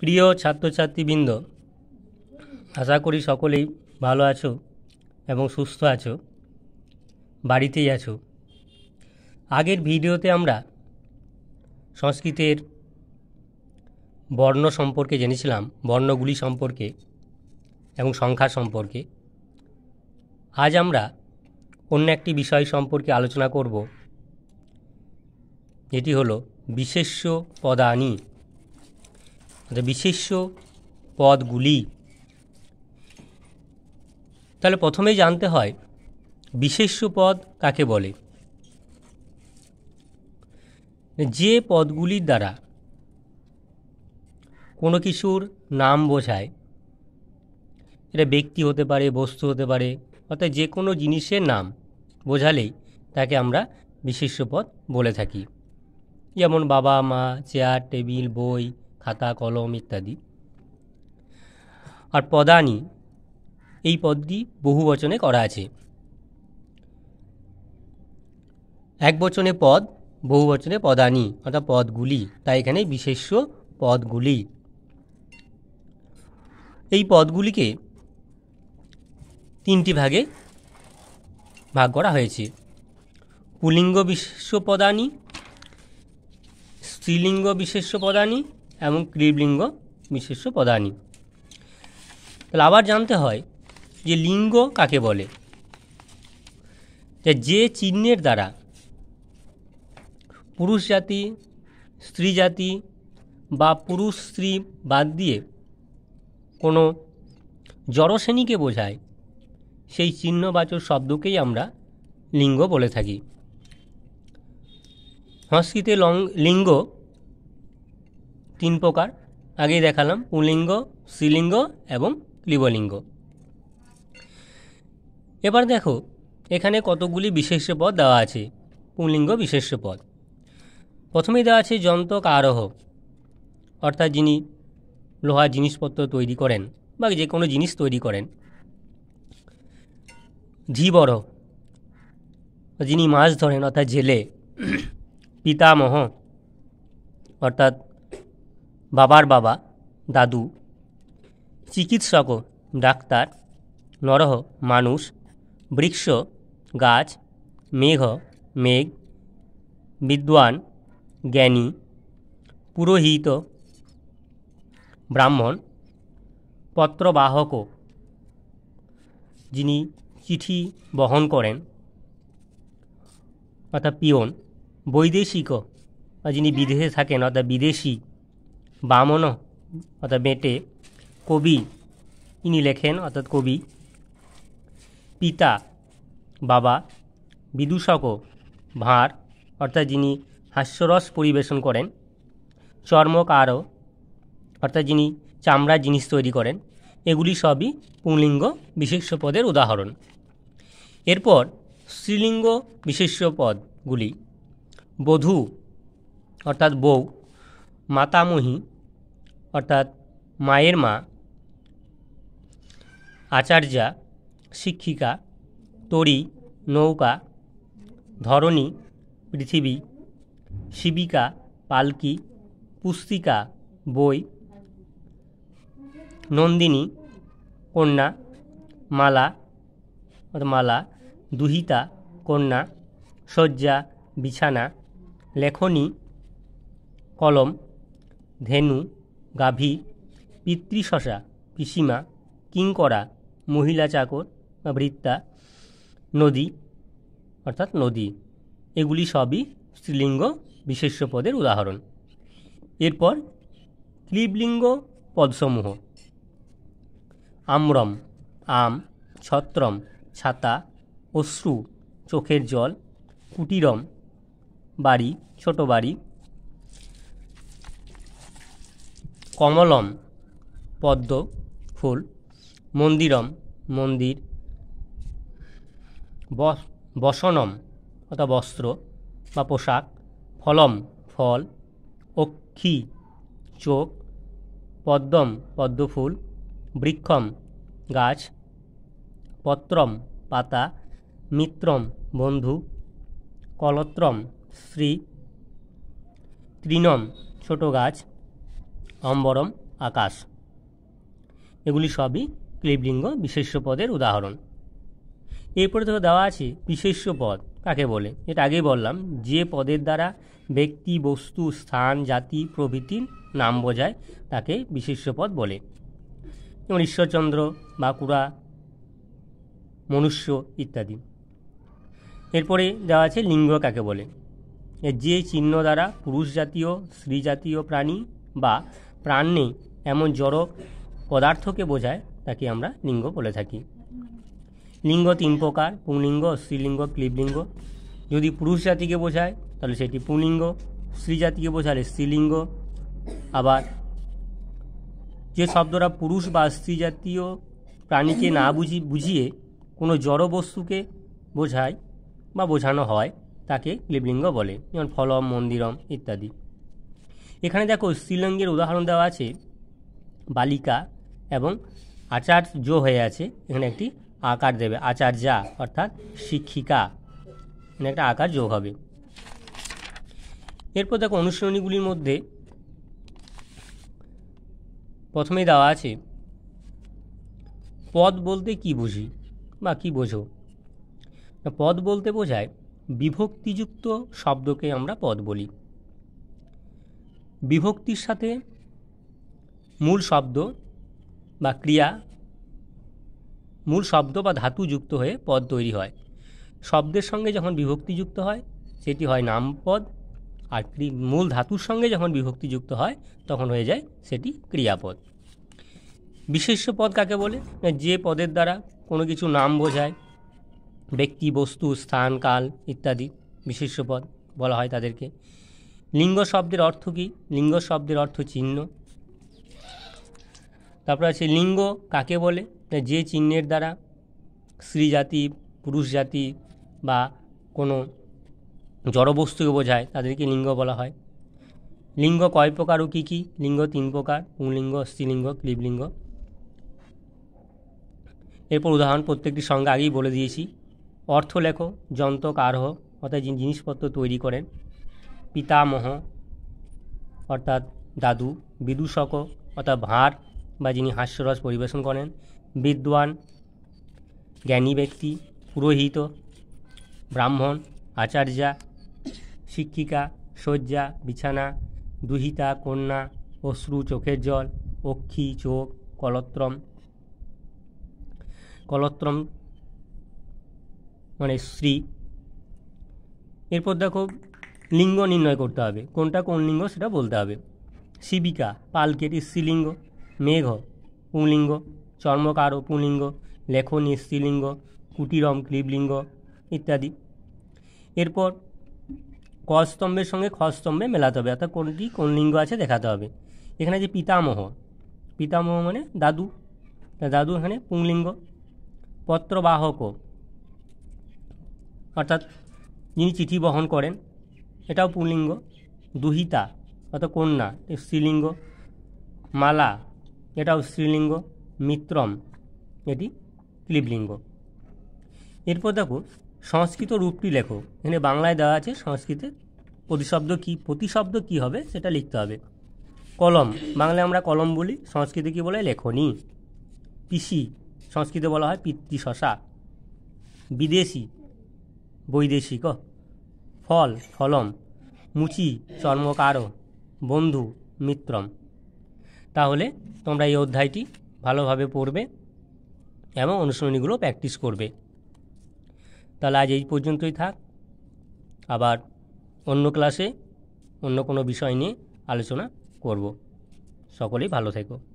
প্রিয় ছাত্রছাত্রীবৃন্দ আশা করি সকলেই ভালো আছো এবং সুস্থ আছো বাড়িতেই আছো আগের ভিডিওতে আমরা সংস্কৃতের বর্ণ সম্পর্কে জেনেছিলাম বর্ণগুলি সম্পর্কে এবং সংখ্যা সম্পর্কে আজ আমরা অন্য একটি বিষয় সম্পর্কে আলোচনা করব যেটি হলো বিশেষ্য পদানী বিশেষ্য পদগুলি তাহলে প্রথমেই জানতে হয় বিশেষ পদ কাকে বলে যে পদগুলির দ্বারা কোনো কিছুর নাম বোঝায় এটা ব্যক্তি হতে পারে বস্তু হতে পারে অর্থাৎ যে কোনো জিনিসের নাম বোঝালেই তাকে আমরা বিশেষ্য পদ বলে থাকি যেমন বাবা মা চেয়ার টেবিল বই খাতা কলম ইত্যাদি আর পদানি এই পদটি বহু বচনে করা আছে এক বচনে পদ বহু বচনে পদানি অর্থাৎ পদগুলি তাই এখানে বিশেষ পদগুলি এই পদগুলিকে তিনটি ভাগে ভাগ করা হয়েছে পুলিঙ্গ বিশেষ পদানি স্ত্রীলিঙ্গ বিশেষ্য পদানি এবং ক্রীবলিঙ্গ বিশেষ্য পদানি তাহলে আবার জানতে হয় যে লিঙ্গ কাকে বলে যে চিহ্নের দ্বারা পুরুষ জাতি স্ত্রী জাতি বা পুরুষ স্ত্রী বাদ দিয়ে কোনো জড়শ্রেণীকে বোঝায় সেই চিহ্নবাচক শব্দকেই আমরা লিঙ্গ বলে থাকি সংস্কৃতে লিঙ্গ তিন প্রকার আগেই দেখালাম পুলিঙ্গ শ্রীলিঙ্গ এবং লিবলিঙ্গ এবার দেখো এখানে কতগুলি বিশেষ পদ দেওয়া আছে পুংলিঙ্গ বিশেষ পদ প্রথমেই দেওয়া আছে যন্ত্রক আরোহ অর্থাৎ যিনি লোহা জিনিসপত্র তৈরি করেন বা যে কোনো জিনিস তৈরি করেন ধীবর যিনি মাছ ধরেন অর্থাৎ জেলে পিতামহ অর্থাৎ বাবার বাবা দাদু চিকিৎসক ডাক্তার নরহ মানুষ বৃক্ষ গাছ মেঘ মেঘ বিদ্বান জ্ঞানী পুরোহিত ব্রাহ্মণ পত্রবাহক যিনি চিঠি বহন করেন অর্থাৎ পিয়ন বৈদেশিক যিনি বিদেশে থাকেন অর্থাৎ বিদেশি বামন অর্থাৎ বেঁটে কবি ইনি লেখেন অর্থাৎ কবি পিতা বাবা বিদূষক ভাঁড় অর্থাৎ যিনি হাস্যরস পরিবেশন করেন আরও অর্থাৎ যিনি চামড়া জিনিস তৈরি করেন এগুলি সবই পুংলিঙ্গ বিশেষ্য পদের উদাহরণ এরপর স্ত্রীলিঙ্গ বিশেষ্য পদগুলি বধূ অর্থাৎ বউ মাতামহী অর্থাৎ মায়ের মা আচার্যা শিক্ষিকা তরী নৌকা ধরণী পৃথিবী শিবিকা পালকি পুস্তিকা বই নন্দিনী কন্যা মালা মালা দুহিতা কন্যা শয্যা বিছানা লেখনী কলম ধেনু গাভী পিতৃশশা পিসিমা কিঙ্করা মহিলা চাকর বা বৃত্তা নদী অর্থাৎ নদী এগুলি সবই স্ত্রীলিঙ্গ বিশেষ্য পদের উদাহরণ এরপর ক্লিবলিঙ্গ পদসমূহ আম্রম আম ছত্রম ছাতা অশ্রু চোখের জল কুটিরম বাড়ি ছোট বাড়ি কমলম পদ্ম ফুল মন্দিরম মন্দির বসনম অর্থাৎ বস্ত্র বা পোশাক ফলম ফল অক্ষি চোখ পদ্মম পদ্মফুল বৃক্ষম গাছ পত্রম পাতা মিত্রম বন্ধু কলত্রম শ্রী তৃণম ছোট গাছ অম্বরম আকাশ এগুলি সবই ক্লিবলিঙ্গ বিশেষ্য পদের উদাহরণ এরপরে তোকে দেওয়া আছে বিশেষ্য পদ কাকে বলে এটা আগেই বললাম যে পদের দ্বারা ব্যক্তি বস্তু স্থান জাতি প্রভৃতির নাম বোঝায় তাকে বিশেষ্য পদ বলে যেমন ঈশ্বরচন্দ্র বাঁকুড়া মনুষ্য ইত্যাদি এরপরে দেওয়া আছে লিঙ্গ কাকে বলে যে চিহ্ন দ্বারা পুরুষ জাতীয় স্ত্রী জাতীয় প্রাণী বা প্রাণ নেই এমন জড় পদার্থকে বোঝায় তাকে আমরা লিঙ্গ বলে থাকি লিঙ্গ তিন প্রকার পুংলিঙ্গ স্ত্রীলিঙ্গ ক্লিবলিঙ্গ যদি পুরুষ জাতিকে বোঝায় তাহলে সেটি পুংলিঙ্গ স্ত্রী জাতিকে বোঝালে স্ত্রীলিঙ্গ আবার যে শব্দরা পুরুষ বা স্ত্রী জাতীয় প্রাণীকে না বুঝি বুঝিয়ে কোনো জড় বস্তুকে বোঝায় বা বোঝানো হয় তাকে ক্লিবলিঙ্গ বলে যেমন ফলম মন্দিরম ইত্যাদি এখানে দেখো শ্রীলঙ্গের উদাহরণ দেওয়া আছে বালিকা এবং আচার্য জো হয়ে আছে এখানে একটি আকার দেবে আচার্যা অর্থাৎ শিক্ষিকা এখানে একটা আকার যোগ হবে এরপর দেখো অনুশীলনীগুলির মধ্যে প্রথমেই দেওয়া আছে পদ বলতে কি বুঝি বা কি বোঝো পদ বলতে বোঝায় বিভক্তিযুক্ত শব্দকে আমরা পদ বলি বিভক্তির সাথে মূল শব্দ বা ক্রিয়া মূল শব্দ বা ধাতু যুক্ত হয়ে পদ তৈরি হয় শব্দের সঙ্গে যখন বিভক্তি যুক্ত হয় সেটি হয় নামপদ আর মূল ধাতুর সঙ্গে যখন বিভক্তি যুক্ত হয় তখন হয়ে যায় সেটি ক্রিয়াপদ বিশেষ্য পদ কাকে বলে যে পদের দ্বারা কোনো কিছু নাম বোঝায় ব্যক্তি বস্তু স্থান কাল ইত্যাদি বিশেষ্য পদ বলা হয় তাদেরকে লিঙ্গ শব্দের অর্থ কী লিঙ্গ শব্দের অর্থ চিহ্ন তারপর আছে লিঙ্গ কাকে বলে যে চিহ্নের দ্বারা স্ত্রী জাতি পুরুষ জাতি বা কোনো জড়বস্তুকে বোঝায় তাদেরকে লিঙ্গ বলা হয় লিঙ্গ কয় প্রকার ও কী কী লিঙ্গ তিন প্রকার পুংলিঙ্গ স্ত্রীলিঙ্গ ক্লিবলিঙ্গ এরপর উদাহরণ প্রত্যেকটি সঙ্গে আগেই বলে দিয়েছি অর্থ লেখো যন্ত্রক আরহ অর্থাৎ যিনি জিনিসপত্র তৈরি করেন পিতামহ অর্থাৎ দাদু বিদূষক অর্থাৎ ভাঁড় বা যিনি হাস্যরস পরিবেশন করেন বিদ্বান জ্ঞানী ব্যক্তি পুরোহিত ব্রাহ্মণ আচার্যা শিক্ষিকা শয্যা বিছানা দুহিতা কন্যা অশ্রু চোখের জল অক্ষি চোখ কলত্রম কলত্রম মানে স্ত্রী এরপর দেখো লিঙ্গ নির্ণয় করতে হবে কোনটা কোন লিঙ্গ সেটা বলতে হবে শিবিকা পালকেট স্ত্রীলিঙ্গ মেঘ পুংলিঙ্গ চর্মকার ও পুংলিঙ্গ লেখনী স্ত্রীলিঙ্গ কুটিরম ক্লিবলিঙ্গ ইত্যাদি এরপর কস্তম্ভের সঙ্গে খস্তম্ভে মেলাতে হবে অর্থাৎ কোনটি কোন লিঙ্গ আছে দেখাতে হবে এখানে যে পিতামহ পিতামহ মানে দাদু দাদু এখানে পুংলিঙ্গ পত্রবাহক অর্থাৎ যিনি চিঠি বহন করেন এটাও পুলিঙ্গ দুহিতা অর্থাৎ কন্যা স্ত্রীলিঙ্গ মালা এটাও স্ত্রীলিঙ্গ মিত্রম এটি ক্লিবলিঙ্গ এরপর দেখো সংস্কৃত রূপটি লেখো এখানে বাংলায় দেওয়া আছে সংস্কৃতে প্রতিশব্দ কী প্রতিশব্দ কী হবে সেটা লিখতে হবে কলম বাংলায় আমরা কলম বলি সংস্কৃতে কী বলে লেখনি পিসি সংস্কৃতে বলা হয় পিতৃশশা বিদেশি বৈদেশিক ফল ফলম মুচি চর্মকারও বন্ধু মিত্রম তাহলে তোমরা এই অধ্যায়টি ভালোভাবে পড়বে এবং অনুশীলনীগুলো প্র্যাকটিস করবে তাহলে আজ এই পর্যন্তই থাক আবার অন্য ক্লাসে অন্য কোনো বিষয় নিয়ে আলোচনা করব সকলেই ভালো থেকো